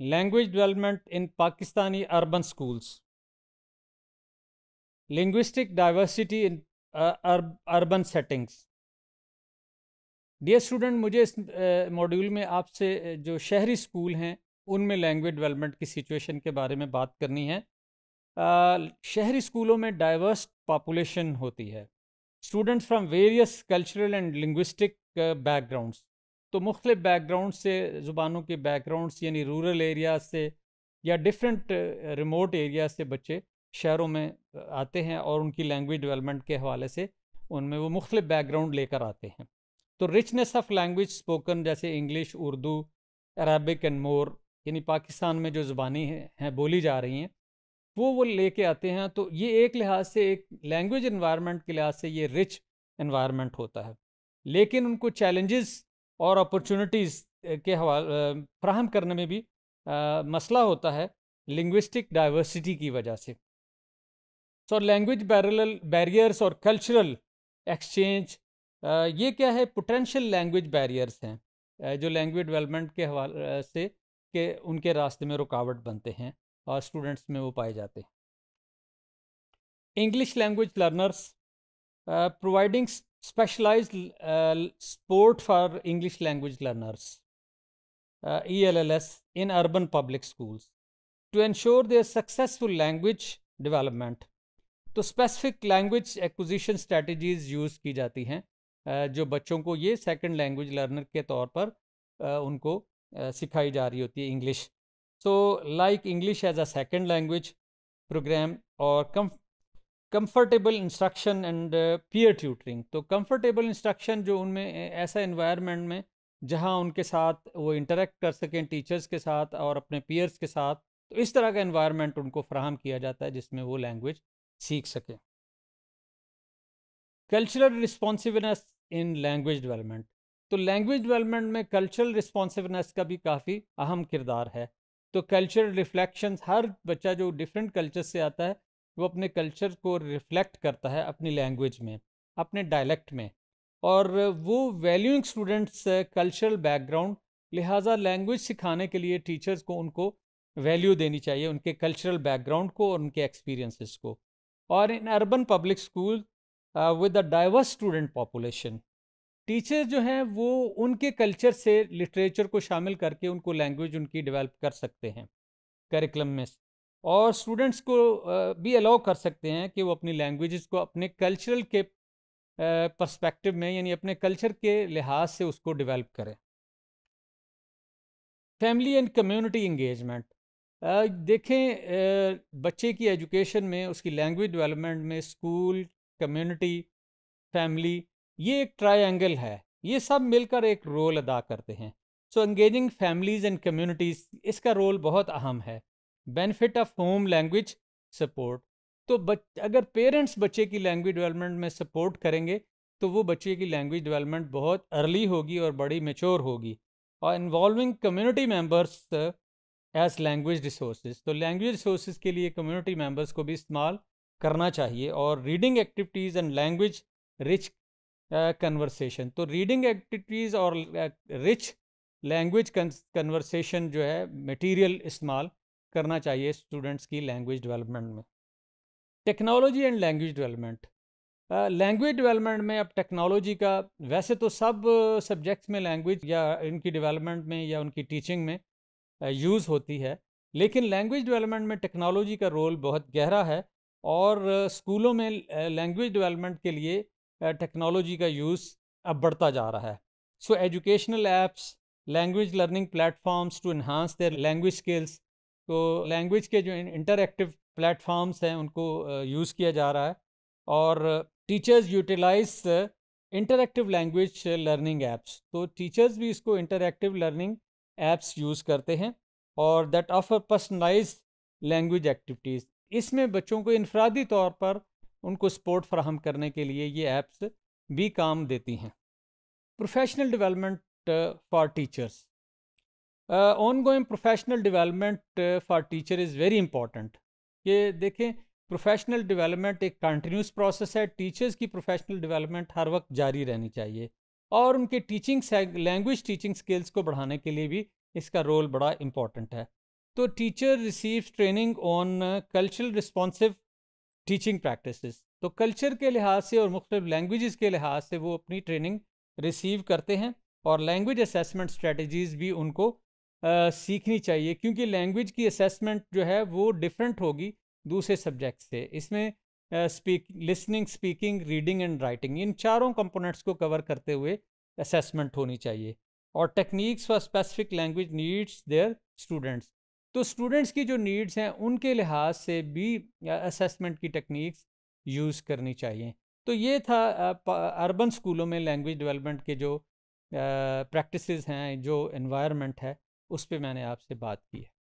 Language development in Pakistani urban schools linguistic diversity in urban settings dear student मुझे इस module uh, में आपसे uh, जो शहरी स्कूल हैं उनमें लैंग्वेज डेवलपमेंट की सिचुएशन के बारे में बात करनी है uh, शहरी स्कूलों में डाइवर्स पॉपुलेशन होती है students from various cultural and linguistic backgrounds तो मुख्तु बैकग्राउंड से ज़ुबानों के बैकग्राउंड्स यानी रूरल एरिया से या डिफरेंट रिमोट एरिया से बच्चे शहरों में आते हैं और उनकी लैंग्वेज डेवलपमेंट के हवाले से उनमें वो मुख्तु बैकग्राउंड लेकर आते हैं तो रिचनेस ऑफ लैंग्वेज स्पोकन जैसे English Urdu Arabic and more यानी पाकिस्तान में जो ज़ुबानी हैं है, बोली जा रही हैं वो वो लेके आते हैं तो ये एक लिहाज से एक लैंग्वेज इन्वायरमेंट के लिहाज से ये रिच इन्वायरमेंट होता है लेकिन उनको चैलेंजेस और अपॉर्चुनिटीज़ के हवाले फ्राहम करने में भी आ, मसला होता है लिंग्विस्टिक डाइवर्सिटी की वजह से सो लैंग्वेज बैरल बैरियर्स और कल्चरल एक्सचेंज ये क्या है पोटेंशियल लैंग्वेज बैरियर्स हैं जो लैंग्वेज डेवलपमेंट के हवाले से के उनके रास्ते में रुकावट बनते हैं और स्टूडेंट्स में वो पाए जाते हैं English language learners providing specialized uh, sport for English language learners, uh, ELLS, in urban public schools to ensure their successful language development. तो specific language acquisition strategies use की जाती हैं जो बच्चों को ये सेकंड लैंग्वेज लर्नर के तौर पर उनको सिखाई जा रही होती है English so like English as a second language program और comfortable instruction and peer tutoring तो कंफर्टेबल इंस्ट्रक्शन जो उनमें ऐसा इन्वायरमेंट में जहाँ उनके साथ वो इंटरेक्ट कर सकें टीचर्स के साथ और अपने पीयर्स के साथ तो इस तरह का इन्वायरमेंट उनको फ्राहम किया जाता है जिसमें वो लैंग्वेज सीख सकें cultural responsiveness in language development तो लैंग्वेज डेवलपमेंट में कल्चरल रिस्पॉन्सिवनेस का भी काफ़ी अहम किरदार है तो कल्चरल रिफ्लेक्शंस हर बच्चा जो डिफरेंट कल्चर से आता है वो अपने कल्चर को रिफ्लेक्ट करता है अपनी लैंग्वेज में अपने डायलेक्ट में और वो वैल्यूइंग स्टूडेंट्स कल्चरल बैकग्राउंड लिहाजा लैंग्वेज सिखाने के लिए टीचर्स को उनको वैल्यू देनी चाहिए उनके कल्चरल बैकग्राउंड को और उनके एक्सपीरियंसेस को और in urban public school with a diverse student population teachers जो हैं वो उनके कल्चर से लिटरेचर को शामिल करके उनको लैंग्वेज उनकी डेवलप कर सकते हैं करिकुलम में और स्टूडेंट्स को भी अलाउ कर सकते हैं कि वो अपनी लैंग्वेज को अपने कल्चरल के पर्सपेक्टिव में यानी अपने कल्चर के लिहाज से उसको डेवलप करें फैमिली एंड कम्युनिटी इंगेजमेंट देखें बच्चे की एजुकेशन में उसकी लैंग्वेज डेवलपमेंट में स्कूल कम्युनिटी फैमिली ये एक ट्रायंगल है ये सब मिलकर एक रोल अदा करते हैं so engaging families and communities इसका रोल बहुत अहम है benefit of home language support तो बच अगर पेरेंट्स बच्चे की लैंग्वेज डेवलपमेंट में सपोर्ट करेंगे तो वो बच्चे की लैंग्वेज डेवलपमेंट बहुत अर्ली होगी और बड़ी मेच्योर होगी और involving community members as language resource तो लैंग्वेज रिसोर्स के लिए कम्युनिटी मेम्बर्स को भी इस्तेमाल करना चाहिए और reading activities and language rich conversation तो रीडिंग एक्टिविटीज़ और रिच लैंग्वेज कन्वर्सेशन जो है मटीरियल इस्तेमाल करना चाहिए स्टूडेंट्स की लैंग्वेज डेवलपमेंट में technology and language development language development में अब टेक्नोलॉजी का वैसे तो सब सब्जेक्ट्स में लैंग्वेज या इनकी डेवलपमेंट में या उनकी टीचिंग में यूज़ होती है लेकिन लैंग्वेज डेवलपमेंट में टेक्नोलॉजी का रोल बहुत गहरा है और स्कूलों में लैंग्वेज डेवलपमेंट के लिए टेक्नोलॉजी का यूज़ अब बढ़ता जा रहा है so educational apps language learning platforms to enhance their language skills तो लैंग्वेज के जो इंटरक्टिव प्लेटफॉर्म्स हैं उनको यूज़ किया जा रहा है और teachers utilize interactive language learning apps तो टीचर्स भी इसको इंटरएक्टिव लर्निंग एप्स यूज़ करते हैं और that offer personalize language activities इसमें बच्चों को इनफरादी तौर पर उनको सपोर्ट फ्राहम करने के लिए ये ऐप्स भी काम देती हैं professional development for teachers ongoing professional development for teacher is very important ये देखें प्रोफेशनल डिवेलपमेंट एक कंटिन्यूस प्रोसेस है टीचर्स की प्रोफेशनल डिवेलपमेंट हर वक्त जारी रहनी चाहिए और उनके टीचिंग लैंग्वेज टीचिंग स्किल्स को बढ़ाने के लिए भी इसका रोल बड़ा इम्पॉर्टेंट है तो teacher receive training on cultural responsive teaching practice तो कल्चर के लिहाज से और मुख्तु लैंग्वेज के लिहाज से वो अपनी ट्रेनिंग रिसीव करते हैं और लैंग्वेज असेसमेंट स्ट्रेटजीज़ भी उनको सीखनी चाहिए क्योंकि लैंग्वेज की असेसमेंट जो है वो डिफरेंट होगी दूसरे सब्जेक्ट से इसमें speak listening speaking reading and writing इन चारों कंपोनेंट्स को कवर करते हुए असेसमेंट होनी चाहिए और techniques for specific language needs their students तो स्टूडेंट्स की जो नीड्स हैं उनके लिहाज से भी असेसमेंट की टेक्निक्स यूज़ करनी चाहिए तो ये था अर्बन स्कूलों में लैंग्वेज डेवलपमेंट के जो प्रैक्टिसेस हैं जो इन्वायरमेंट है उस पर मैंने आपसे बात की है